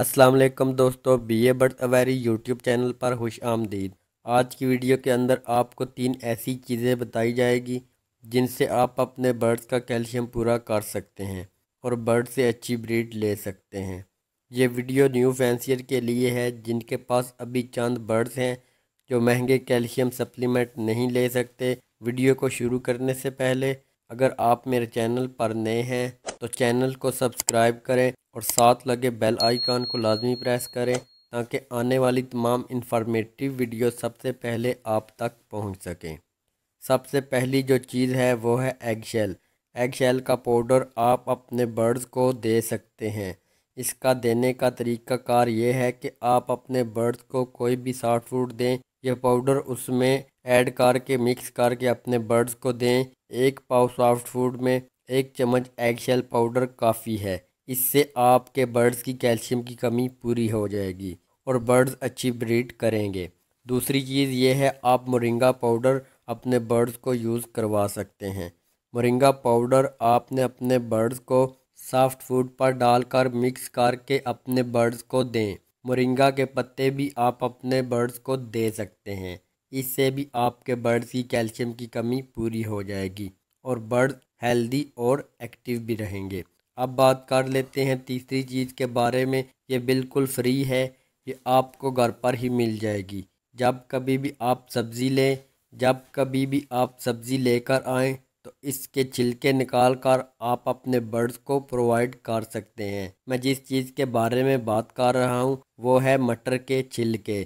असलम दोस्तों be a bird aviary YouTube channel पर खुश आमदीद आज की वीडियो के अंदर आपको तीन ऐसी चीज़ें बताई जाएगी जिनसे आप अपने बर्ड्स का कैल्शियम पूरा कर सकते हैं और बर्ड से अच्छी ब्रीड ले सकते हैं ये वीडियो न्यू फैंसियर के लिए है जिनके पास अभी चंद बर्ड्स हैं जो महंगे कैल्शियम सप्लीमेंट नहीं ले सकते वीडियो को शुरू करने से पहले अगर आप मेरे चैनल पर नए हैं तो चैनल को सब्सक्राइब करें और साथ लगे बेल आइकान को लाजमी प्रेस करें ताकि आने वाली तमाम इन्फॉर्मेटिव वीडियो सबसे पहले आप तक पहुंच सकें सबसे पहली जो चीज़ है वो है एग शेल एग शेल का पाउडर आप अपने बर्ड्स को दे सकते हैं इसका देने का तरीकाकार ये है कि आप अपने बर्ड्स को कोई भी साफ्ट फ्रूट दें यह पाउडर उसमें ऐड करके मिक्स करके अपने बर्ड्स को दें एक पाव सॉफ्ट फूड में एक चम्मच एग शेल पाउडर काफ़ी है इससे आपके बर्ड्स की कैल्शियम की कमी पूरी हो जाएगी और बर्ड्स अच्छी ब्रीड करेंगे दूसरी चीज़ ये है आप मोरिंगा पाउडर अपने बर्ड्स को यूज़ करवा सकते हैं मोरिंगा पाउडर आपने अपने बर्ड्स को सॉफ्ट फूड पर डालकर मिक्स करके अपने बर्ड्स को दें मोरिंगा के पत्ते भी आप अपने बर्ड्स को दे सकते हैं इससे भी आपके बर्ड्स की कैल्शियम की कमी पूरी हो जाएगी और बर्ड्स हेल्दी और एक्टिव भी रहेंगे अब बात कर लेते हैं तीसरी चीज़ के बारे में ये बिल्कुल फ्री है ये आपको घर पर ही मिल जाएगी जब कभी भी आप सब्ज़ी लें जब कभी भी आप सब्ज़ी लेकर आएँ तो इसके छिलके निकाल कर आप अपने बर्ड्स को प्रोवाइड कर सकते हैं मैं जिस चीज़ के बारे में बात कर रहा हूँ वो है मटर के छिलके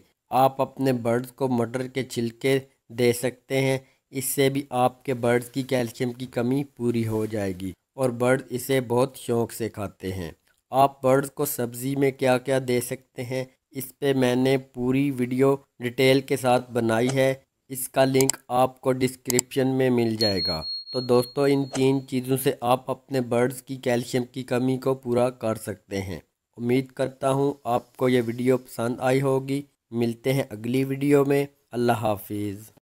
आप अपने बर्ड्स को मटर के छिलके दे सकते हैं इससे भी आपके बर्ड्स की कैल्शियम की कमी पूरी हो जाएगी और बर्ड इसे बहुत शौक़ से खाते हैं आप बर्ड को सब्ज़ी में क्या क्या दे सकते हैं इस पे मैंने पूरी वीडियो डिटेल के साथ बनाई है इसका लिंक आपको डिस्क्रिप्शन में मिल जाएगा तो दोस्तों इन तीन चीज़ों से आप अपने बर्ड्स की कैल्शियम की कमी को पूरा कर सकते हैं उम्मीद करता हूँ आपको ये वीडियो पसंद आई होगी मिलते हैं अगली वीडियो में अल्लाह हाफिज़